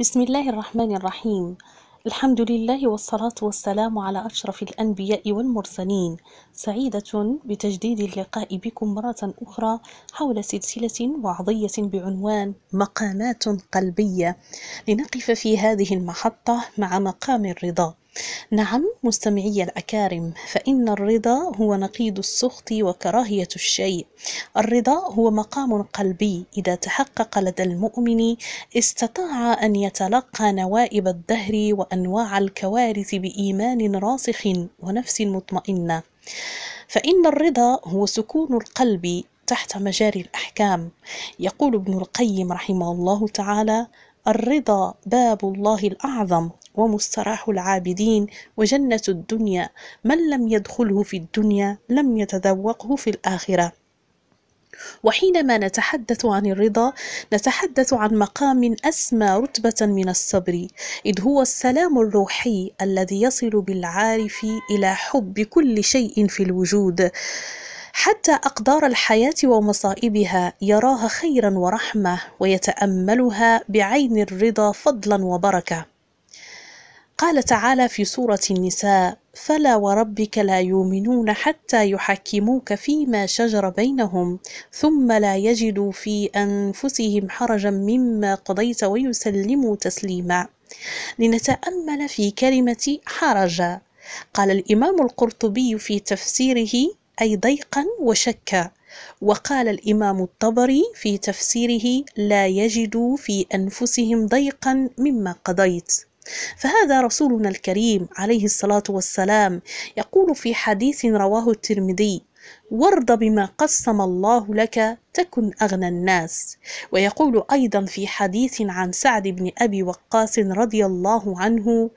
بسم الله الرحمن الرحيم الحمد لله والصلاة والسلام على أشرف الأنبياء والمرسلين سعيدة بتجديد اللقاء بكم مرة أخرى حول سلسلة وعضية بعنوان مقامات قلبية لنقف في هذه المحطة مع مقام الرضا نعم مستمعي الأكارم فإن الرضا هو نقيض السخط وكراهية الشيء الرضا هو مقام قلبي إذا تحقق لدى المؤمن استطاع أن يتلقى نوائب الدهر وأنواع الكوارث بإيمان راسخ ونفس مطمئنة فإن الرضا هو سكون القلب تحت مجاري الأحكام يقول ابن القيم رحمه الله تعالى الرضا باب الله الأعظم ومستراح العابدين وجنة الدنيا من لم يدخله في الدنيا لم يتذوقه في الآخرة وحينما نتحدث عن الرضا نتحدث عن مقام أسمى رتبة من الصبر إذ هو السلام الروحي الذي يصل بالعارف إلى حب كل شيء في الوجود حتى أقدار الحياة ومصائبها يراها خيرا ورحمة ويتأملها بعين الرضا فضلا وبركة قال تعالى في سورة النساء: فلا وربك لا يؤمنون حتى يحكموك فيما شجر بينهم ثم لا يجدوا في أنفسهم حرجا مما قضيت ويسلموا تسليما. لنتأمل في كلمة حرج. قال الإمام القرطبي في تفسيره: أي ضيقا وشكا. وقال الإمام الطبري في تفسيره: لا يجدوا في أنفسهم ضيقا مما قضيت. فهذا رسولنا الكريم عليه الصلاة والسلام يقول في حديث رواه الترمذي وارض بما قسم الله لك تكن أغنى الناس ويقول أيضا في حديث عن سعد بن أبي وقاص رضي الله عنه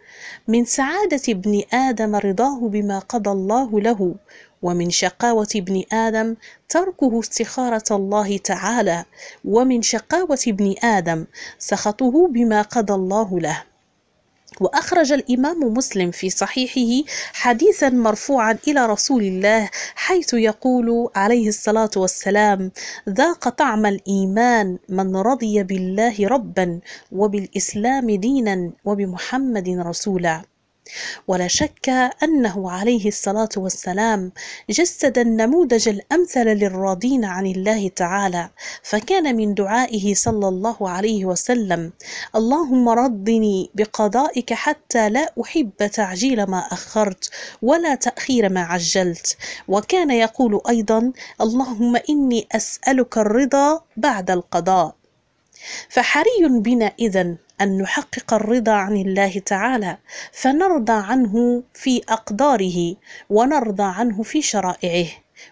من سعادة ابن آدم رضاه بما قضى الله له ومن شقاوة ابن آدم تركه استخارة الله تعالى ومن شقاوة ابن آدم سخطه بما قضى الله له وأخرج الإمام مسلم في صحيحه حديثا مرفوعا إلى رسول الله حيث يقول عليه الصلاة والسلام ذاق طعم الإيمان من رضي بالله ربا وبالإسلام دينا وبمحمد رسولا ولا شك أنه عليه الصلاة والسلام جسد النموذج الأمثل للراضين عن الله تعالى فكان من دعائه صلى الله عليه وسلم اللهم رضني بقضائك حتى لا أحب تعجيل ما أخرت ولا تأخير ما عجلت وكان يقول أيضا اللهم إني أسألك الرضا بعد القضاء فحري بنا إذن أن نحقق الرضا عن الله تعالى فنرضى عنه في أقداره ونرضى عنه في شرائعه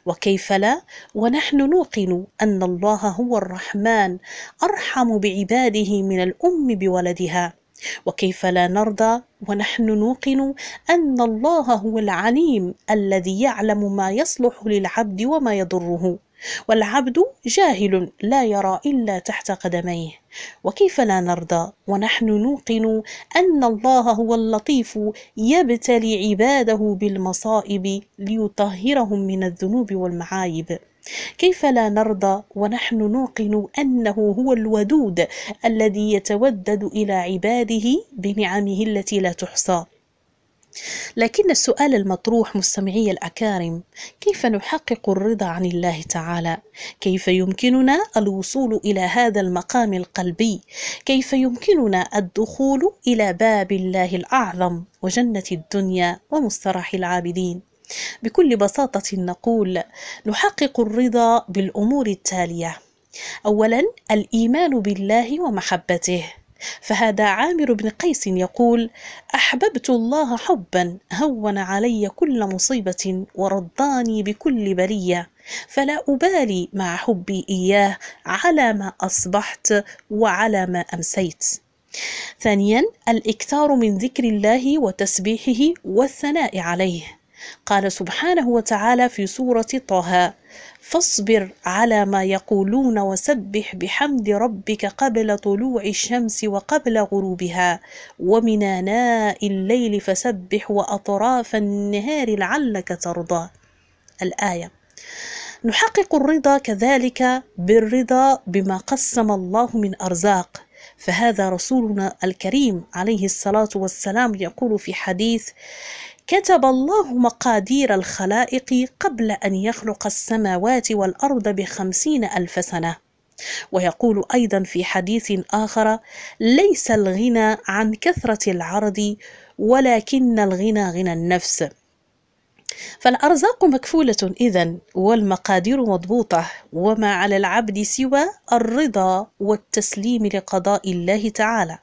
وكيف لا ونحن نوقن أن الله هو الرحمن أرحم بعباده من الأم بولدها وكيف لا نرضى ونحن نوقن أن الله هو العليم الذي يعلم ما يصلح للعبد وما يضره والعبد جاهل لا يرى إلا تحت قدميه وكيف لا نرضى ونحن نوقن أن الله هو اللطيف يبتلي عباده بالمصائب ليطهرهم من الذنوب والمعايب كيف لا نرضى ونحن نوقن أنه هو الودود الذي يتودد إلى عباده بنعمه التي لا تحصى لكن السؤال المطروح مستمعي الأكارم كيف نحقق الرضا عن الله تعالى كيف يمكننا الوصول إلى هذا المقام القلبي كيف يمكننا الدخول إلى باب الله الأعظم وجنة الدنيا ومستراح العابدين بكل بساطة نقول نحقق الرضا بالأمور التالية أولا الإيمان بالله ومحبته فهذا عامر بن قيس يقول أحببت الله حبا هون علي كل مصيبة ورضاني بكل بلية فلا أبالي مع حبي إياه على ما أصبحت وعلى ما أمسيت ثانيا الإكثار من ذكر الله وتسبيحه والثناء عليه قال سبحانه وتعالى في سورة طه فاصبر على ما يقولون وسبح بحمد ربك قبل طلوع الشمس وقبل غروبها ومن آناء الليل فسبح وأطراف النهار لعلك ترضى الآية نحقق الرضا كذلك بالرضا بما قسم الله من أرزاق فهذا رسولنا الكريم عليه الصلاة والسلام يقول في حديث كتب الله مقادير الخلائق قبل أن يخلق السماوات والأرض بخمسين ألف سنة ويقول أيضا في حديث آخر ليس الغنى عن كثرة العرض ولكن الغنى غنى النفس فالأرزاق مكفولة إذا والمقادير مضبوطة وما على العبد سوى الرضا والتسليم لقضاء الله تعالى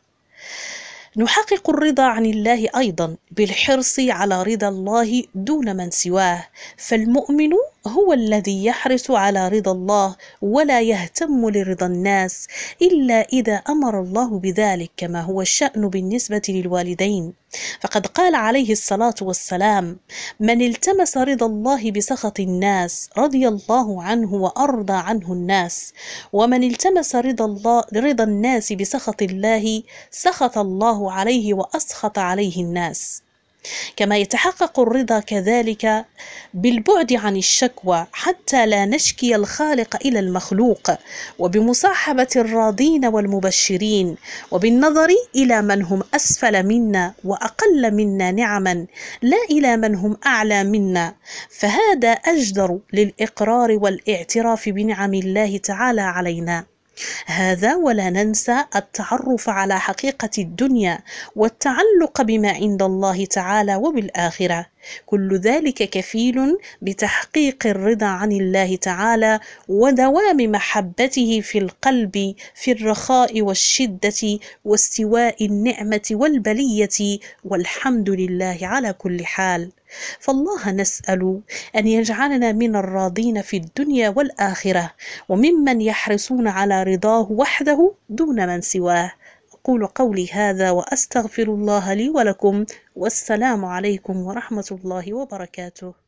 نحقق الرضا عن الله ايضا بالحرص على رضا الله دون من سواه فالمؤمن هو الذي يحرص على رضا الله ولا يهتم لرضا الناس إلا إذا أمر الله بذلك كما هو الشأن بالنسبة للوالدين فقد قال عليه الصلاة والسلام من التمس رضا الله بسخط الناس رضي الله عنه وأرضى عنه الناس ومن التمس رضا, الله رضا الناس بسخط الله سخط الله عليه وأسخط عليه الناس كما يتحقق الرضا كذلك بالبعد عن الشكوى حتى لا نشكي الخالق الى المخلوق وبمصاحبه الراضين والمبشرين وبالنظر الى من هم اسفل منا واقل منا نعما لا الى من هم اعلى منا فهذا اجدر للاقرار والاعتراف بنعم الله تعالى علينا هذا ولا ننسى التعرف على حقيقة الدنيا والتعلق بما عند الله تعالى وبالآخرة كل ذلك كفيل بتحقيق الرضا عن الله تعالى ودوام محبته في القلب في الرخاء والشدة واستواء النعمة والبلية والحمد لله على كل حال فالله نسأل أن يجعلنا من الراضين في الدنيا والآخرة وممن يحرصون على رضاه وحده دون من سواه أقول قولي هذا وأستغفر الله لي ولكم والسلام عليكم ورحمة الله وبركاته